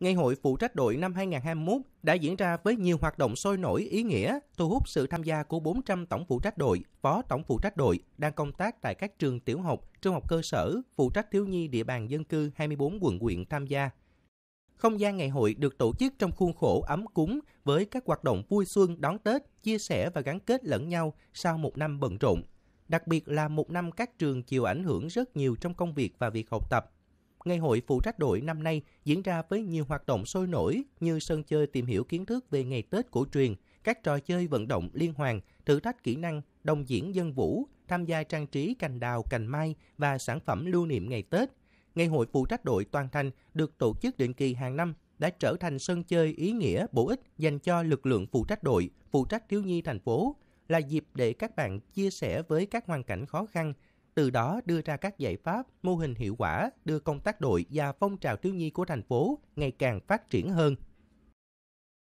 Ngày hội phụ trách đội năm 2021 đã diễn ra với nhiều hoạt động sôi nổi ý nghĩa, thu hút sự tham gia của 400 tổng phụ trách đội, phó tổng phụ trách đội đang công tác tại các trường tiểu học, trung học cơ sở, phụ trách thiếu nhi địa bàn dân cư 24 quận huyện tham gia. Không gian ngày hội được tổ chức trong khuôn khổ ấm cúng với các hoạt động vui xuân đón Tết, chia sẻ và gắn kết lẫn nhau sau một năm bận rộn. Đặc biệt là một năm các trường chịu ảnh hưởng rất nhiều trong công việc và việc học tập, ngày hội phụ trách đội năm nay diễn ra với nhiều hoạt động sôi nổi như sân chơi tìm hiểu kiến thức về ngày Tết cổ truyền, các trò chơi vận động liên hoàn, thử thách kỹ năng, đồng diễn dân vũ, tham gia trang trí cành đào, cành mai và sản phẩm lưu niệm ngày Tết. Ngày hội phụ trách đội toàn thành được tổ chức định kỳ hàng năm đã trở thành sân chơi ý nghĩa bổ ích dành cho lực lượng phụ trách đội, phụ trách thiếu nhi thành phố, là dịp để các bạn chia sẻ với các hoàn cảnh khó khăn, từ đó đưa ra các giải pháp, mô hình hiệu quả, đưa công tác đội và phong trào thiếu nhi của thành phố ngày càng phát triển hơn.